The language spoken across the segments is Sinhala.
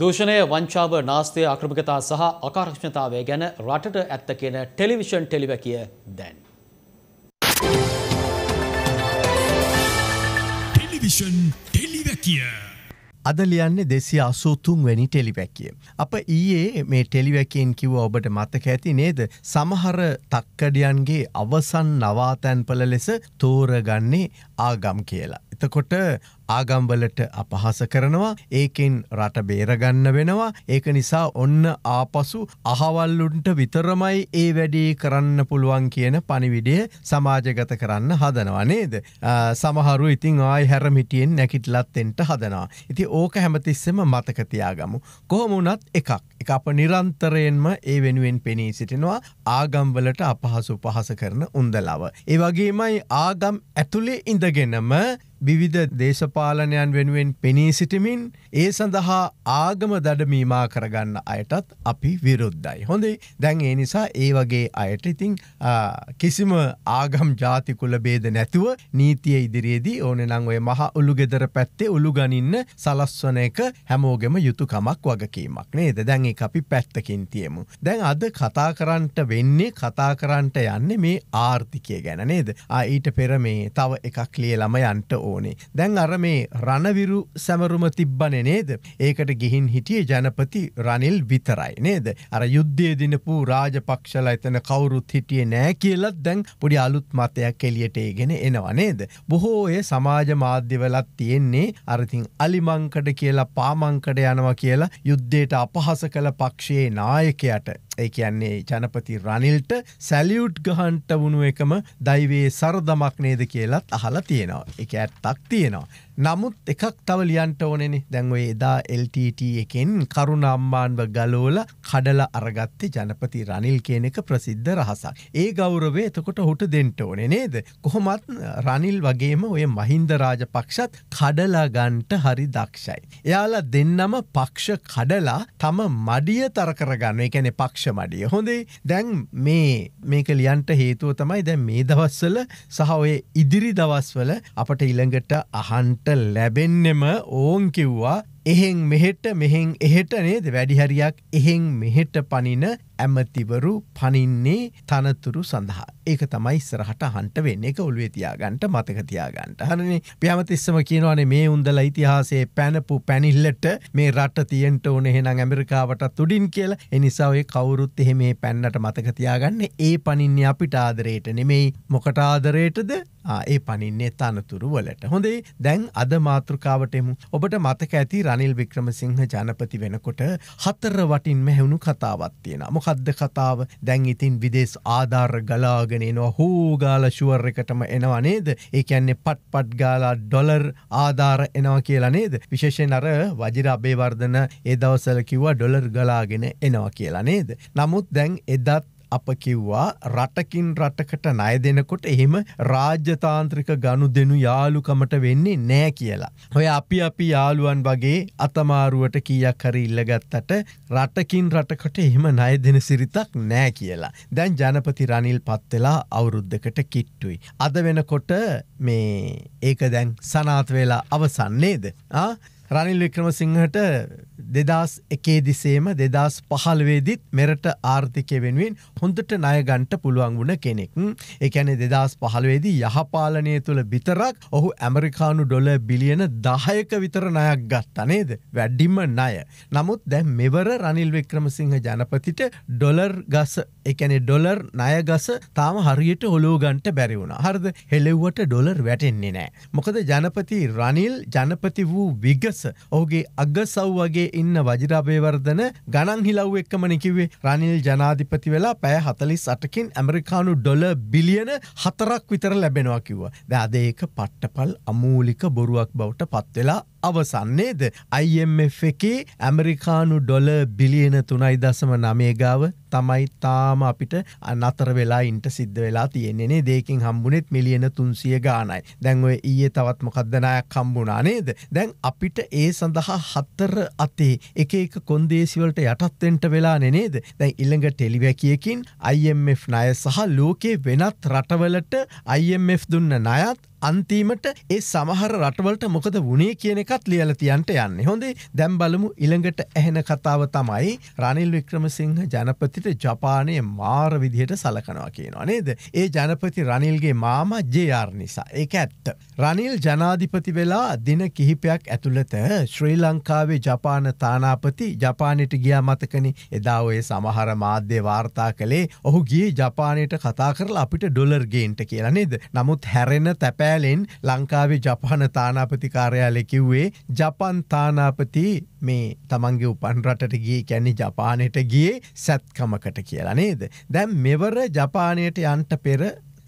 දූෂණය වංචාව නාස්තය අක්‍රමිකතා සහ අකාර්ක්ෂණතාවය ගැන රටට ඇත්ත කියන ටෙලිවිෂන් ටෙලිවැකිය දැන්. ටෙලිවිෂන් ටෙලිවැකිය. අද ලියන්නේ දෙසි අසූතුන් වැනි ටෙලිවැැකිය. අප ඊයේ මේ ටෙලිවැකෙන් කිව ඔබට මතක ඇති නේද සමහර තක්කඩියන්ගේ අවසන් නවාතැන්පල ලෙස තෝරගන්නේ ආගම් කියලා. එතකොට ආගම්වලට අපහස කරනවා ඒකෙන් රට බේරගන්න වෙනවා ඒක නිසා ඔන්න ආපසු අහවල්ලුන්ට විතරමයි ඒ වැඩේ කරන්න පුළුවන් කියන පනිවිඩය සමාජගත කරන්න හදනවා නේද. සමහරු ඉතිං ආයි හැරමිටියෙන් නැකිටලත්තෙන්ට හදනා. ඉති ඕක හැමතිස්සෙම මතකතියාගමු. කොහොමුණත් එකක් එක අප නිරන්තරයෙන්ම ඒ වෙනුවෙන් පෙනී සිටිනවා ආගම්වලට අපහසු පහස කරන උන්දලව. ඒවගේමයි ආගම් ඇතුළේ ඉඳ කරගෙනම විවිධ දේශපාලනයන් වෙනුවෙන් පෙනී සිටිමින් ඒ සඳහා ආගම දඩමීමා කරගන්න අයටත් අපි විරුද්ධයි. හොඳේ දැන් ඒ නිසා ඒ වගේ අයට ඉතිං කිසිම ආගම් ජාතිකුල බේද නැතුව නීතිය ඉදිරියේදී ඕන නංඔය මහ උළු ගෙදර පැත්තේ උළු ගනින්න සලස්වන එක හැමෝගෙම යුතුකමක් වගකීමක් නේද දැන් අපි පැත්තකින් තියමු. දැන් අද කතා කරන්ට වෙන්නේ කතා කරන්ට යන්න මේ ආර්ථිකය ගැන නේද. ඊට පෙර මේ තව එකක් ලියලම යන්ට ඕ ඕනේ. දැන් අර මේ රණවිරු සැමරුම තිබ්බනේ නේද? ඒකට ගිහින් හිටියේ ජනපති රනිල් විතරයි නේද? අර යුද්ධයේ දිනපු රාජපක්ෂලා එතන කවුරුත් හිටියේ නෑ කියලා දැන් පොඩි අලුත් මතයක් එළියට ඒගෙන එනවා නේද? බොහෝ අය සමාජ මාධ්‍යවලත් තියෙන්නේ අර ඉතින් අලිමංකඩ කියලා පාමංකඩ යනවා කියලා යුද්ධයට අපහාස කළ පක්ෂයේ නායකයාට ඒ කියන්නේ ජනපති රනිල්ට සැලියුට් ගහන්ට වුණු එකම දයිවේ සරදමක් නේද කියලත් අහලා තියෙනවා එක ඇත්තක් තියෙනවා නමුත් එකක් තව ලියන්ට ඕනෙනි දැන්වේ එදා LTT එකෙන් කරුණම්මාන්ව ගලෝල කඩල අරගත්ත ජනපති රනිල් කියන එක ප්‍රසිද්ධ රහසක්. ඒ ගෞරවේ එතකොට හුට දෙන්ට ඕනෙ නේද. කොහොමත් රනිල් වගේම ඔය මහින්ද රාජපක්ෂත් කඩලා ගන්ට හරි දක්ෂයි. එයාලා දෙන්නම පක්ෂ කඩලා තම මඩිය තරකරගන්න එකැන පක්ෂ මඩිය හොඳේ දැන් මේ මේක ලියන්ට හේතුව තමයි දැන් මේ දවස්වල සහ ඔය ඉදිරි දවස්වල අපට ඉළඟට අහන්ට මට ලැබෙන්නෙම ඕන් කිව්වා එහෙන් මෙහෙට මෙහෙන් එහෙට නේද වැඩිහරියක් එහෙන් මෙහෙට පනින ඇමතිවරු පනින්නේ තනතුරු සඳහා ඒක තමයි ඉස්සරහට හන්ට වෙන්න එක ඔළුවේ තියාගන්ට මතක තියාගන්ට හරනේ ප්‍රියමතිස්සම කියනවානේ මේ උන්දල ඉතිහාසයේ පැනපු පැනිල්ලට මේ රට තියෙන්ට ඕන එහෙනම් ඇමරිකාවටත් උඩින් කියලා එනිසා ඔය කවුරුත් එහෙ මේ පැන්නට මතක තියාගන්න ඒ පනින්නේ අපිට ආදරයට නෙමෙයි මොකට ආදරයටද ඒ පනින්නේ තනතුරු වලට හොඳේ දැන් අද මාතෘකාවටෙමු ඔබට මතක ඇති රනිල් වික්‍රමසිංහ ජනපති වෙනකොට හතර වටින් මෙහැවුණු කතාවත් තියෙන මො මොකක්ද කතාව දැන් ඉතින් විදෙස් ආධාර ගලාගෙනනවා හූගාල ශුවර් එකටම එනවා නේද ඒ කියන්නේ පට් පට් ගාලා ඩොලර් ආධාර එනවා කියලා නේද විශේෂෙන් අර වජිර අබේවර්ධන ඒ දවසල කිව්වා ඩොලර් ගලාගෙන එනවා කියලා නේද නමුත් දැන් එදත් අප කිව්වා රටකින් රටකට ණය දෙනකොට එහෙම රාජ්‍යතාන්ත්‍රික ගණු දෙනු යාළුකමට වෙන්නේ නෑ කියලා. ඔය අපි අපි යාළුවන් වගේ අතමාරුවට කියක් හරි ඉල්ලගත්තට රටකින් රටකට එහෙම ණය දෙන සිරිතක් නෑ කියලා. දැන් ජනපති රනිල් පත්වෙලා අවුරුද්ධකට කිට්ටුයි. අද වෙනකොට මේ ඒක දැන් සනාත් වෙලා අවසන්නේද. රනිල් වික්‍රමසිංහට දෙදස් එකේ දිසේම දෙදස් පහල්වේදිත් මෙරට ආර්ථිකය වෙනුවෙන් හොඳට නයගන්ට පුළුවන් වුණ කෙනෙක්. එකැනෙ දෙදස් පහල්වේදී යහපාලනය තුළ බිතරක් ඔහු ඇමරිකානු ඩොල බිලියන දාහයක විතර නයක් ගත් අනේද වැඩිම නය. නමුත් දැ මෙවර රනිල් වික්‍රමසිංහ ජනපතිට ඩොලර් ගස එකැනෙ ඩොලර් නයගස තාම හරියට ඔලෝගන්ට බැරිවුණ හරද හෙලෙව්වට ඩොලර් වැටෙන්නේ නෑ. මොකද ජනපති රනිල් ජනපති වූ විගස ඔහුගේ අගසව් වගේ ඉන්න වජිරාබේවර්ධන ගණන් හිලව් එක්කමන කිවේ රනිල් ජනාධිපති වෙලා පෑ හතලිස් අටකින් ඇමරිකානු ඩොල බිලියන හතරක් විතර ලැබෙනවා කිව. දෑදඒක පට්ටපල් අමූලික බොරුවක් බවට පත්වෙලා අවසන් නේද IMF එකේ ඇමරිකානු ඩොල බිලියන තුනයි දසම නමේ ගාව තමයි තාම අපිට අනතර වෙලා ඉන්ට සිද්ධ වෙලා තියෙන්නේ දෙකින් හම්බුනෙත් මිලියන තුන්සිය ගානයි දැන් ඔය ඊයේ තවත් මොකක්දනයක් හම්බුණා නේද දැන් අපිට ඒ සඳහා හත්තර අතේ එක එක කොන්දේසිවලට යටත්වෙන්ට වෙලා නනේද දැන් ඉළඟ ටෙලිවැකියකින් IMF ණය සහ ලෝකේ වෙනත් රටවලට IMF දුන්න නයත් අන්තිමට ඒ සමහර රටවලට මොකද වුණේ කියන එකත් ලියලතියන්ට යන්න හොඳේ දැම් බලමු ඉළඟට ඇහෙන කතාව තමයි රනිල් වික්‍රමසිංහ ජනපතිට ජපානය මාර විදිහට සලකනවා කියනවා නේද ඒ ජනපති රනිල්ගේ මාම ජයාර් නිසා ඒක ඇත්ත රනිල් ජනාධිපති වෙලා දින කිහිපයක් ඇතුළත ශ්‍රී ලංකාවේ ජපාන තානාපති ජපානයට ගියා මතකනි එදා ඔය සමහර මාධ්‍ය වාර්තා කළේ ඔහු ගිය ජපානයට කතා කරලා අපිට ඩොලර්ගේන්ට කියලා නේද නමුත් හැරෙන තැපෑ පෑලෙන් ලංකාවේ ජපාන තානාපති කාර්යාලෙකිව්වේ ජපන් තානාපති මේ තමන්ගේ උපන් රටට ගිය කැන්නේ ජපානයට ගිය සැත්කමකට කියලා නේද. දැම් මෙවර ජපානයට යන්ට පෙර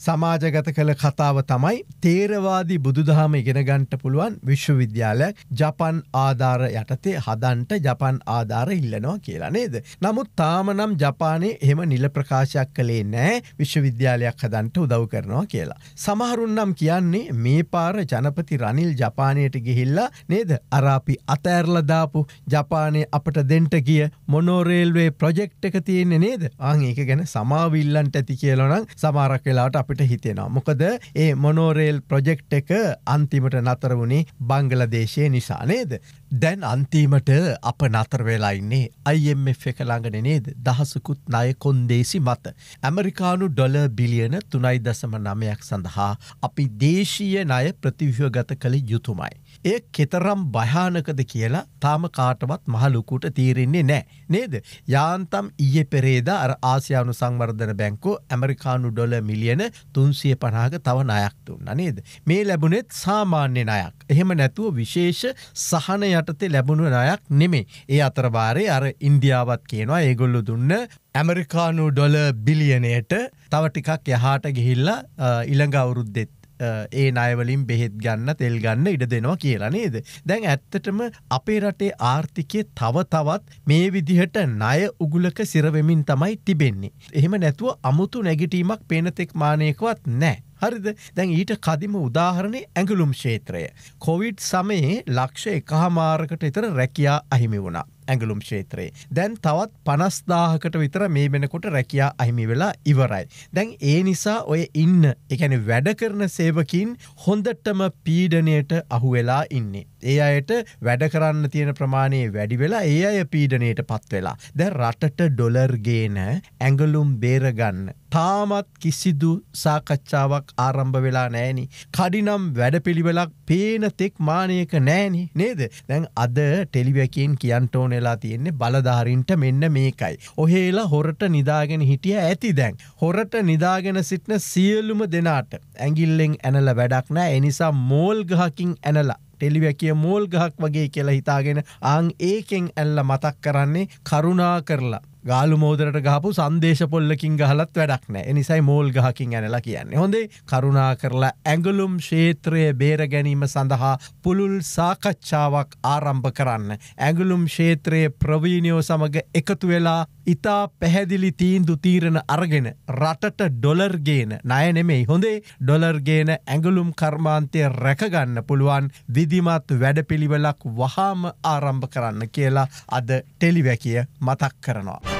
සමාජගත කළ කතාව තමයි තේරවාදී බුදුදහම ඉගෙනගන්ට පුළුවන් විශ්වවිද්‍යාලයක් ජපන් ආධාර යටතේ හදන්ට ජපන් ආධාර ඉල්ලනවා කියලා නේද. නමුත් තාමනම් ජපානේ එහෙම නිල ප්‍රකාශයක් කළේ නෑ විශ්වවිද්‍යාලයක් හදන්ට උදව් කරනවා කියලා. සමහරුන්නම් කියන්නේ මේ පාර ජනපති රනිල් ජපානයට ගිහිල්ලා නේද අරාපි අතඇරලදාපු ජපානය අපට දෙන්ට කිය මොනෝරේල්වේ ප්‍රොජෙක්් එක තියෙන්නේ නේද අං ඒක ගැන සමාවිල්ලන්ට ඇති කියලනම් සමාරක් වෙලාට අප අපිට හිතෙනවා. මොකද ඒ මොනෝරේල් ප්‍රොජෙක්් එක අන්තිමට නතර වුණේ බංගල දේශය නිසා නේද. දැන් අන්තිමට අප නතර වෙලායින්නේ අයිF එක ළඟන නේද දහසකුත් ණය කොන්දේසි මත. ඇමරිකානු ඩොල බිලියන තුනයි දසම නමයක් සඳහා අපි දේශීය ණය ප්‍රතිව්‍යගත කළ යුතුමයි. ඒ කෙතරම් භයානකද කියලා තාම කාටවත් මහලුකුට තීරෙන්නේ නෑ නේද. යාන්තම් ඊය පෙරේද අර ආසියානු සංවර්ධන බැංකු ඇමරිකානු ඩොල මිලියන තුන්සිය පනාග තව නයක් තුන්න නේද. මේ ලැබුණෙත් සාමාන්‍ය නයක්. එහෙම නැතුව විශේෂ සහන යටතේ ලැබුණු නයක් නෙමේ. ඒ අතරවාරය අර ඉන්දියාවත් කියනවා ඒගොල්ලු දුන්න ඇමරිකානු ඩොල බිලියනයට තව ටිකක් යහාට ගිහිල්ලා ඉළඟ අවුරුද්දෙත් ඒ නයවලින් බෙහෙත් ගන්න තෙල් ගන්න ඉඩ දෙනවා කියලා නේද. දැන් ඇත්තටම අපේ රටේ ආර්ථිකය තව තවත් මේ විදිහට නය උගුලක සිරවෙමින් තමයි තිබෙන්නේ. එහෙම නැතුව අමුතු නැගිටීමක් පේනතෙක් මානයකවත් නෑ. හරිද දැන් ඊට කදිම උදාහරණය ඇඟුලුම් ශේත්‍රය. කොවිඩ් සමයේ ලක්ෂ එකහමාරකට එතර රැකයා අහිමි වුණා. ඇඟලුම් ශේත්‍රයේ. දැන් තවත් පනස්දාහකට විතර මේ වෙනකොට රැකයා අහිමි වෙලා ඉවරයි. දැන් ඒ නිසා ඔය ඉන්න එකැන වැඩ කරන සේවකින් හොඳටම පීඩනයට අහුවෙලා ඉන්නේ. ඒ අයට වැඩ කරන්න තියෙන ප්‍රමාණය වැඩි වෙලා ඒ අය පීඩනයට පත්වෙලා. දැ රටට ඩොලර්ගේන ඇඟලුම් බේරගන්න. තාමත් කිසිදු සාකච්ඡාවක් ආරම්භ වෙලා නෑනි. කඩිනම් වැඩපිළිවෙලක් පේනතෙක් මානයක නෑනි නේද. දැන් අද ටෙලිවැකෙන් කියන්ටෝන ඕනෙලා තියෙන්නේ බලධාරින්ට මෙන්න මේකයි. ඔහේලා හොරට නිදාගෙන හිටිය ඇති දැන්. හොරට නිදාගෙන සිටින සියලුම දෙනාට ඇගිල්ලෙෙන් ඇනල වැඩක් නෑ එනිසා මෝල් ගහකින් ඇනලා. ටෙලිවැකිය මෝල් ගහක් වගේ කියලා හිතාගෙන ආං ඒකෙන් ඇල්ල මතක් කරන්නේ කරුණා කරලා. ගාලු මෝදරට ගහපු සන්දේශපොල්ලකින් ගහලත් වැඩක් නෑ එනිසයි මෝල් ගහකින් ඇනලා කියන්නේ හොඳේ කරුණා කරලා ඇගලුම් ශේත්‍රය බේර ගැනීම සඳහා පුළුල් සාකච්ඡාවක් ආරම්භ කරන්න. ඇගලුම් ශේත්‍රයේ ප්‍රවීණයෝ සමඟ එකතු වෙලා ඉතා පැහැදිලි තීන්දු තීරණ අරගෙන රටට ඩොලර්ගේන නය නෙමෙයි හොඳේ ඩොලර්ගේන ඇගලුම් කර්මාන්තය රැකගන්න පුළුවන් විදිමත් වැඩපිළිවෙලක් වහාම ආරම්භ කරන්න කියලා අද ටෙලිවැකිය මතක් කරනවා.